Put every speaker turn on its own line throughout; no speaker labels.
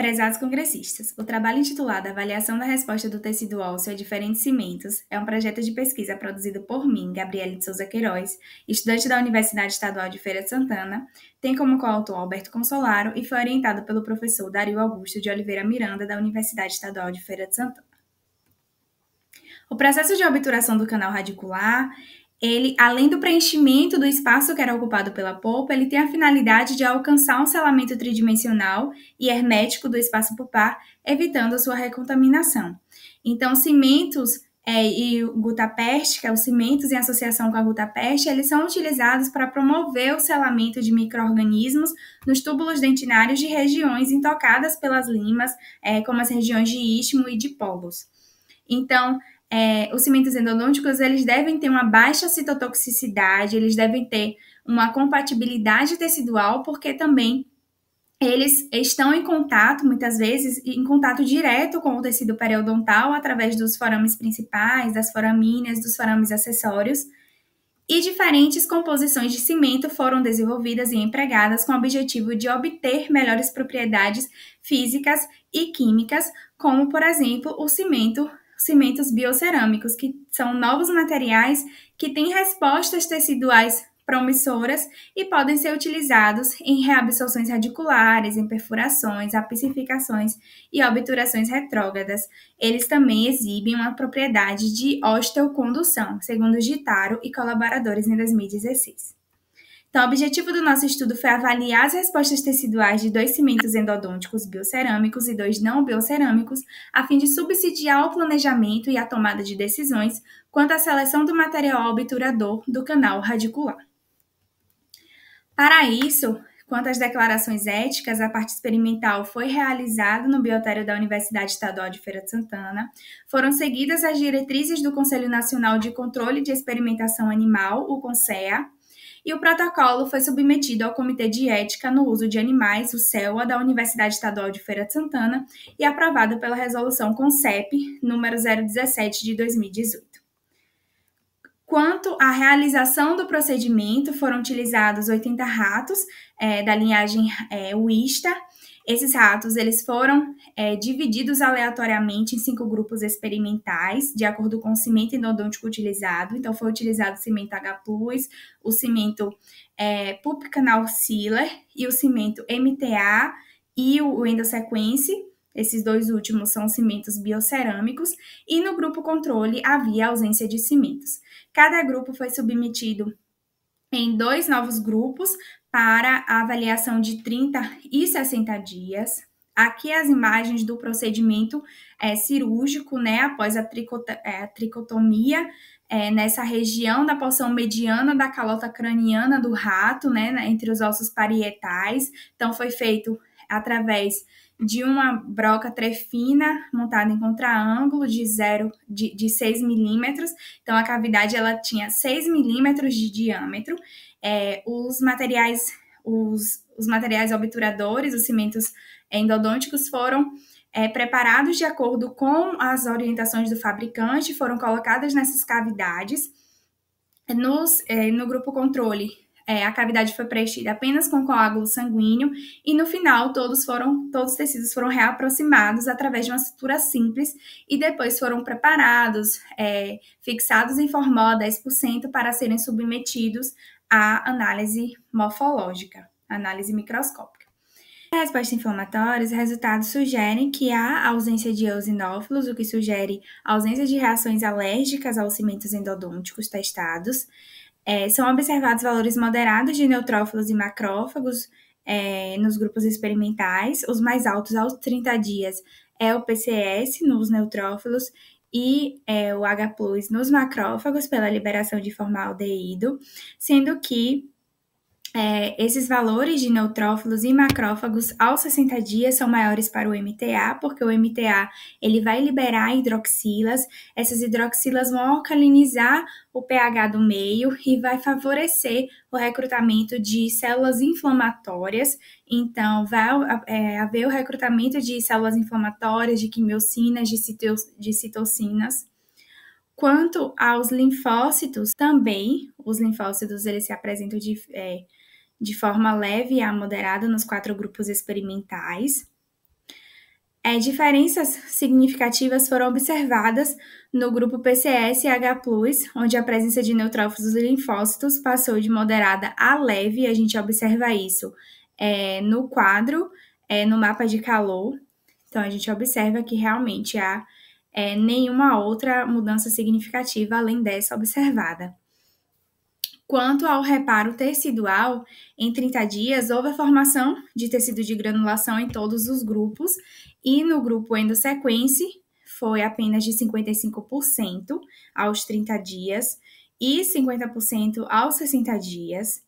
Prezados congressistas, o trabalho intitulado Avaliação da Resposta do Tecido Ósseo a Diferentes Cimentos é um projeto de pesquisa produzido por mim, Gabriele de Souza Queiroz, estudante da Universidade Estadual de Feira de Santana, tem como coautor Alberto Consolaro e foi orientado pelo professor Dario Augusto de Oliveira Miranda, da Universidade Estadual de Feira de Santana. O processo de obturação do canal radicular ele, além do preenchimento do espaço que era ocupado pela polpa, ele tem a finalidade de alcançar um selamento tridimensional e hermético do espaço pulpar, evitando a sua recontaminação. Então, cimentos é, e gutapeste, que é os cimentos em associação com a gutapeste, eles são utilizados para promover o selamento de micro-organismos nos túbulos dentinários de regiões intocadas pelas limas, é, como as regiões de istmo e de polos. Então, é, os cimentos endodônticos eles devem ter uma baixa citotoxicidade, eles devem ter uma compatibilidade tecidual, porque também eles estão em contato, muitas vezes, em contato direto com o tecido periodontal através dos forames principais, das foramíneas, dos forames acessórios. E diferentes composições de cimento foram desenvolvidas e empregadas com o objetivo de obter melhores propriedades físicas e químicas, como, por exemplo, o cimento cimentos biocerâmicos, que são novos materiais que têm respostas teciduais promissoras e podem ser utilizados em reabsorções radiculares, em perfurações, apicificações e obturações retrógradas. Eles também exibem uma propriedade de osteocondução, segundo Gitaro e colaboradores em 2016. Então, o objetivo do nosso estudo foi avaliar as respostas teciduais de dois cimentos endodônticos biocerâmicos e dois não biocerâmicos, a fim de subsidiar o planejamento e a tomada de decisões quanto à seleção do material obturador do canal radicular. Para isso, quanto às declarações éticas, a parte experimental foi realizada no biotério da Universidade Estadual de Feira de Santana. Foram seguidas as diretrizes do Conselho Nacional de Controle de Experimentação Animal, o CONSEA, e o protocolo foi submetido ao Comitê de Ética no Uso de Animais, o CELA, da Universidade Estadual de Feira de Santana e aprovado pela resolução CONCEP número 017 de 2018. Quanto à realização do procedimento, foram utilizados 80 ratos é, da linhagem é, eh, Wista esses ratos eles foram é, divididos aleatoriamente em cinco grupos experimentais, de acordo com o cimento endodôntico utilizado. Então, foi utilizado o cimento H, o cimento é, Pupcanal Sealer e o cimento MTA e o Endosequence. Esses dois últimos são cimentos biocerâmicos, e no grupo controle havia ausência de cimentos. Cada grupo foi submetido em dois novos grupos para a avaliação de 30 e 60 dias. Aqui as imagens do procedimento é, cirúrgico, né, após a, é, a tricotomia, é, nessa região da porção mediana da calota craniana do rato, né, entre os ossos parietais. Então, foi feito através de uma broca trefina montada em contraângulo de 0 de, de 6 milímetros. Então a cavidade ela tinha 6 milímetros de diâmetro. É, os materiais, os, os materiais obturadores, os cimentos endodônticos foram é, preparados de acordo com as orientações do fabricante, foram colocadas nessas cavidades. Nos, é, no grupo controle é, a cavidade foi preenchida apenas com coágulo sanguíneo e no final todos foram todos os tecidos foram reaproximados através de uma sutura simples e depois foram preparados, é, fixados em formol 10% para serem submetidos à análise morfológica, análise microscópica. Na resposta inflamatória, os resultados sugerem que há ausência de eosinófilos, o que sugere ausência de reações alérgicas aos cimentos endodônticos testados. É, são observados valores moderados de neutrófilos e macrófagos é, nos grupos experimentais, os mais altos aos 30 dias é o PCS nos neutrófilos e é, o H+ nos macrófagos pela liberação de formaldeído, sendo que é, esses valores de neutrófilos e macrófagos aos 60 dias são maiores para o MTA, porque o MTA ele vai liberar hidroxilas, essas hidroxilas vão alcalinizar o pH do meio e vai favorecer o recrutamento de células inflamatórias. Então, vai é, haver o recrutamento de células inflamatórias, de quimiocinas, de, cito, de citocinas. Quanto aos linfócitos, também os linfócitos eles se apresentam de, é, de forma leve a moderada nos quatro grupos experimentais. É, diferenças significativas foram observadas no grupo PCSH+, onde a presença de neutrófilos e linfócitos passou de moderada a leve, a gente observa isso é, no quadro, é, no mapa de calor. Então, a gente observa que realmente há é, nenhuma outra mudança significativa além dessa observada. Quanto ao reparo tecidual, em 30 dias houve a formação de tecido de granulação em todos os grupos e no grupo endosequence foi apenas de 55% aos 30 dias e 50% aos 60 dias.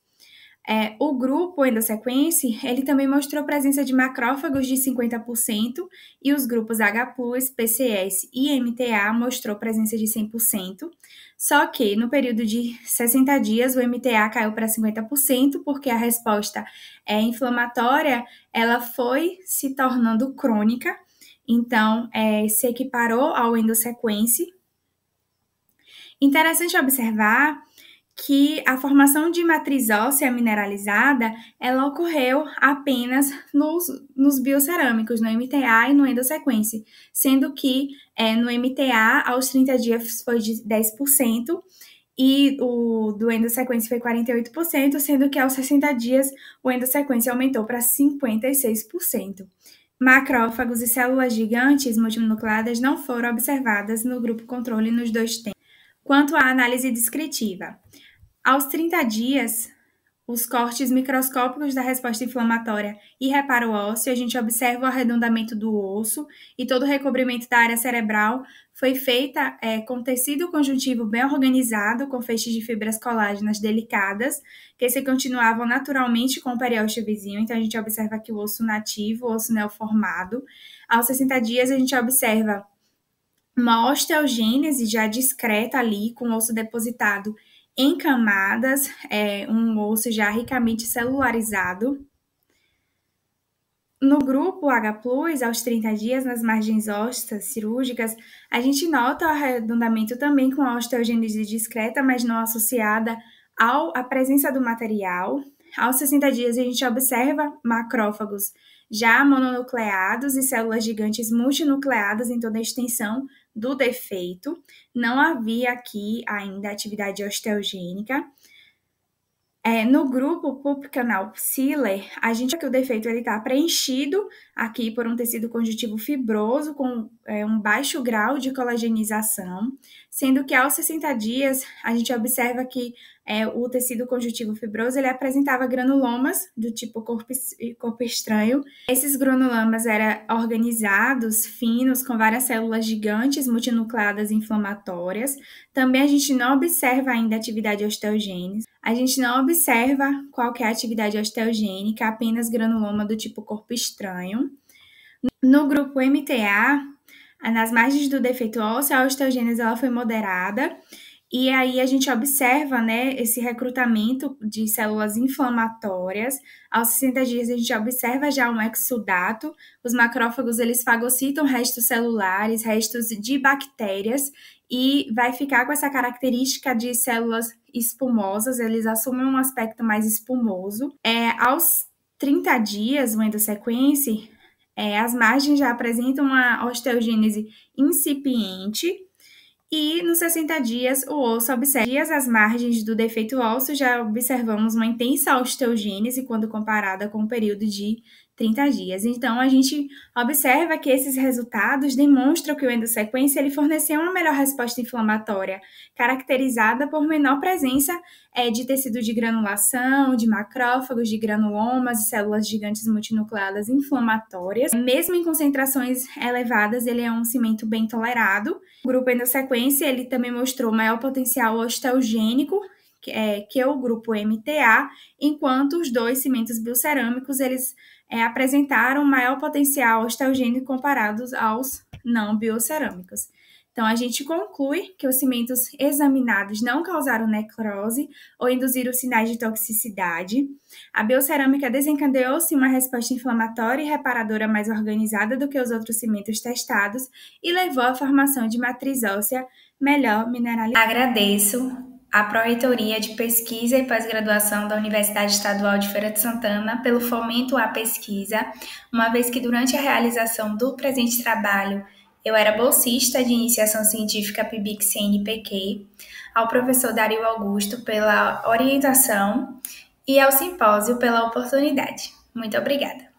É, o grupo Endosequence, ele também mostrou presença de macrófagos de 50% e os grupos H+, PCS e MTA mostrou presença de 100%, só que no período de 60 dias o MTA caiu para 50% porque a resposta é inflamatória, ela foi se tornando crônica, então é, se equiparou ao Endosequence. Interessante observar que a formação de matriz óssea mineralizada ela ocorreu apenas nos, nos biocerâmicos, no MTA e no endosequência, sendo que é, no MTA aos 30 dias foi de 10% e o do endossequence foi 48%, sendo que aos 60 dias o endosequência aumentou para 56%. Macrófagos e células gigantes multinucleadas não foram observadas no grupo controle nos dois tempos. Quanto à análise descritiva, aos 30 dias, os cortes microscópicos da resposta inflamatória e reparo ósseo, a gente observa o arredondamento do osso e todo o recobrimento da área cerebral foi feita é, com tecido conjuntivo bem organizado, com feixes de fibras colágenas delicadas, que se continuavam naturalmente com o periósteo vizinho. Então, a gente observa aqui o osso nativo, o osso neoformado. Aos 60 dias, a gente observa uma osteogênese já discreta ali, com o osso depositado em camadas, é, um osso já ricamente celularizado. No grupo H, aos 30 dias, nas margens ósseas cirúrgicas, a gente nota o arredondamento também com a osteogênese discreta, mas não associada ao, à presença do material. Aos 60 dias, a gente observa macrófagos já mononucleados e células gigantes multinucleadas em toda a extensão, do defeito. Não havia aqui ainda atividade osteogênica. É, no grupo pulpinal psilar, a gente vê que o defeito ele está preenchido aqui por um tecido conjuntivo fibroso com é, um baixo grau de colagenização, sendo que aos 60 dias a gente observa que é, o tecido conjuntivo fibroso ele apresentava granulomas do tipo corpo, corpo estranho. Esses granulomas eram organizados, finos, com várias células gigantes multinucleadas inflamatórias. Também a gente não observa ainda atividade osteogênese. A gente não observa qualquer é atividade osteogênica, apenas granuloma do tipo corpo estranho. No grupo MTA, nas margens do defeito ósseo, a osteogênese ela foi moderada e aí a gente observa, né, esse recrutamento de células inflamatórias. Aos 60 dias a gente observa já um exudato. Os macrófagos, eles fagocitam restos celulares, restos de bactérias e vai ficar com essa característica de células espumosas, eles assumem um aspecto mais espumoso. É, aos 30 dias, o endossequence, é, as margens já apresentam uma osteogênese incipiente, e nos 60 dias, o osso observa dias as margens do defeito ósseo, já observamos uma intensa osteogênese quando comparada com o período de 30 dias. Então, a gente observa que esses resultados demonstram que o endossequência ele forneceu uma melhor resposta inflamatória, caracterizada por menor presença é, de tecido de granulação, de macrófagos, de granulomas e células gigantes multinucleadas inflamatórias. Mesmo em concentrações elevadas, ele é um cimento bem tolerado. O grupo endossequência ele também mostrou maior potencial osteogênico que é, que é, o grupo MTA, enquanto os dois cimentos biocerâmicos eles é, apresentaram maior potencial osteogênico comparados aos não biocerâmicos. Então, a gente conclui que os cimentos examinados não causaram necrose ou induziram sinais de toxicidade. A biocerâmica desencadeou-se uma resposta inflamatória e reparadora mais organizada do que os outros cimentos testados e levou à formação de matriz óssea melhor mineralizada. Agradeço à Pró-reitoria de Pesquisa e Pós-Graduação da Universidade Estadual de Feira de Santana pelo fomento à pesquisa, uma vez que durante a realização do presente trabalho eu era bolsista de iniciação científica PIBIC CNPq, ao professor Dario Augusto pela orientação e ao simpósio pela oportunidade. Muito obrigada.